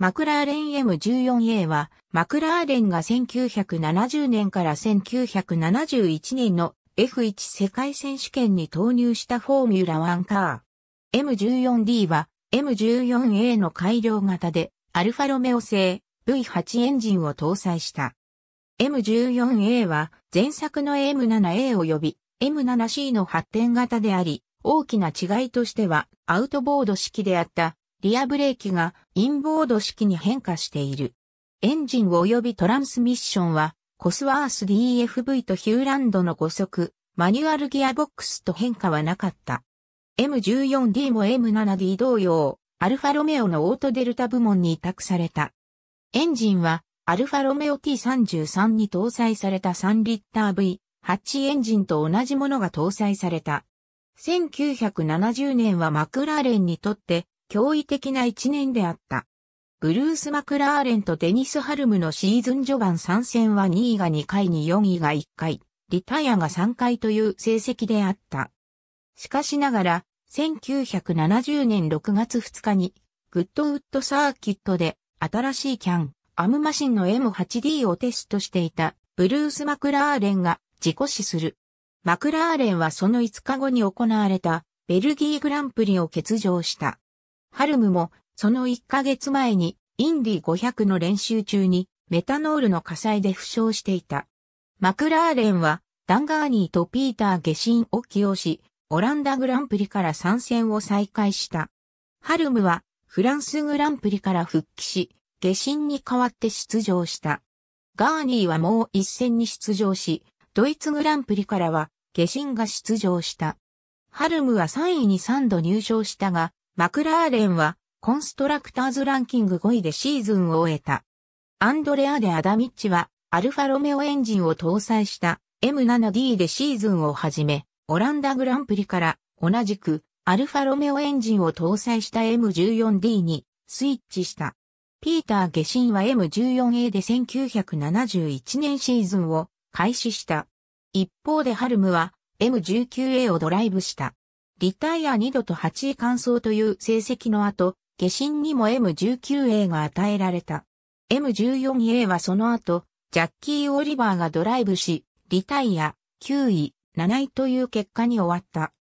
マクラーレン M14A は、マクラーレンが1970年から1971年の F1 世界選手権に投入したフォーミュラ1カー。M14D は M14A の改良型で、アルファロメオ製 V8 エンジンを搭載した。M14A は前作の M7A 及び M7C の発展型であり、大きな違いとしてはアウトボード式であったリアブレーキがインボード式に変化している。エンジン及びトランスミッションは、コスワース DFV とヒューランドの5速、マニュアルギアボックスと変化はなかった。M14D も M7D 同様、アルファロメオのオートデルタ部門に委託された。エンジンは、アルファロメオ T33 に搭載された3リッター V8 エンジンと同じものが搭載された。1970年はマクラーレンにとって驚異的な一年であった。ブルース・マクラーレンとデニス・ハルムのシーズン序盤参戦は2位が2回に4位が1回、リタイアが3回という成績であった。しかしながら、1970年6月2日に、グッドウッドサーキットで、新しいキャン、アムマシンの M8D をテストしていた、ブルース・マクラーレンが、事故死する。マクラーレンはその5日後に行われた、ベルギーグランプリを欠場した。ハルムも、その1ヶ月前に、インディ500の練習中に、メタノールの火災で負傷していた。マクラーレンは、ダンガーニーとピーター下心を起用し、オランダグランプリから参戦を再開した。ハルムは、フランスグランプリから復帰し、下心に代わって出場した。ガーニーはもう一戦に出場し、ドイツグランプリからは、下心が出場した。ハルムは3位に3度入賞したが、マクラーレンは、コンストラクターズランキング5位でシーズンを終えた。アンドレア・デ・アダミッチは、アルファロメオエンジンを搭載した M7D でシーズンを始め、オランダグランプリから、同じく、アルファロメオエンジンを搭載した M14D にスイッチした。ピーター・ゲシンは M14A で1971年シーズンを開始した。一方でハルムは M19A をドライブした。リタイア2度と8位完走という成績の後、下心にも M19A が与えられた。M14A はその後、ジャッキー・オリバーがドライブし、リタイア9位、7位という結果に終わった。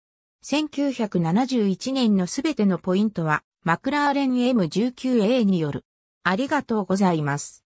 1971年のすべてのポイントは、マクラーレン M19A による。ありがとうございます。